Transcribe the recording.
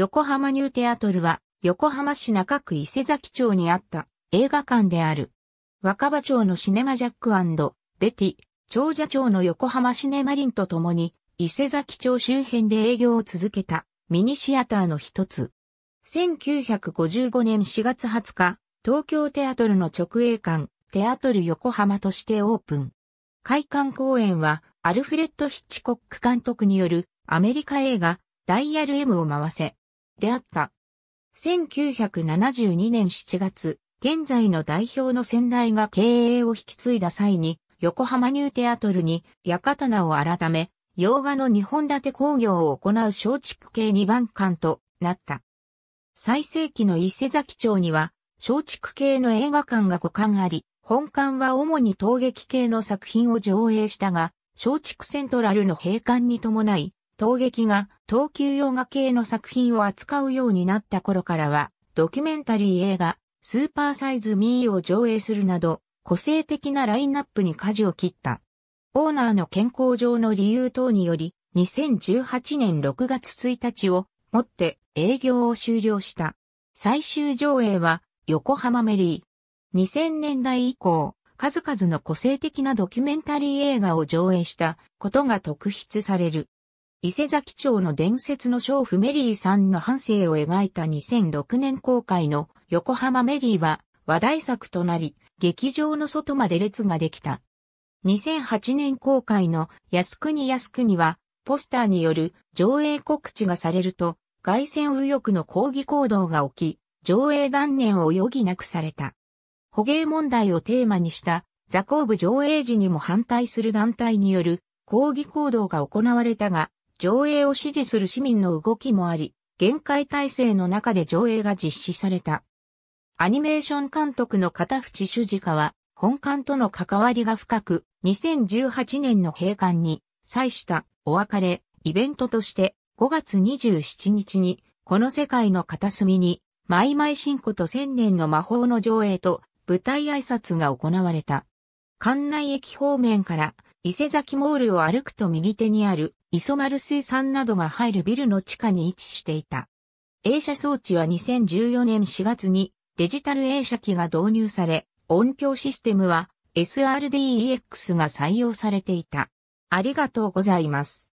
横浜ニューテアトルは、横浜市中区伊勢崎町にあった映画館である。若葉町のシネマジャックベティ、長者町の横浜シネマリンと共に、伊勢崎町周辺で営業を続けたミニシアターの一つ。1955年4月20日、東京テアトルの直営館、テアトル横浜としてオープン。開館公演は、アルフレッド・ヒッチコック監督によるアメリカ映画、ダイヤル M を回せ、であった。1972年7月、現在の代表の先代が経営を引き継いだ際に、横浜ニューテアトルに、屋名を改め、洋画の日本立て工業を行う松竹系二番館となった。最盛期の伊勢崎町には、松竹系の映画館が5館あり、本館は主に陶劇系の作品を上映したが、松竹セントラルの閉館に伴い、陶劇が東急洋画系の作品を扱うようになった頃からは、ドキュメンタリー映画、スーパーサイズ・ミーを上映するなど、個性的なラインナップに舵を切った。オーナーの健康上の理由等により、2018年6月1日をもって営業を終了した。最終上映は横浜メリー。2000年代以降、数々の個性的なドキュメンタリー映画を上映したことが特筆される。伊勢崎町の伝説の娼婦メリーさんの半生を描いた2006年公開の横浜メリーは話題作となり、劇場の外まで列ができた。2008年公開の靖国靖国は、ポスターによる上映告知がされると、外戦右翼の抗議行動が起き、上映断念を余儀なくされた。捕鯨問題をテーマにした座高部上映時にも反対する団体による抗議行動が行われたが、上映を支持する市民の動きもあり、限界体制の中で上映が実施された。アニメーション監督の片淵主治家は、本館との関わりが深く、2018年の閉館に際したお別れ、イベントとして、5月27日に、この世界の片隅に、マイマイシンコと千年の魔法の上映と、舞台挨拶が行われた。館内駅方面から、伊勢崎モールを歩くと右手にある、イソマル水産などが入るビルの地下に位置していた。映写装置は2014年4月にデジタル映写機が導入され、音響システムは SRDEX が採用されていた。ありがとうございます。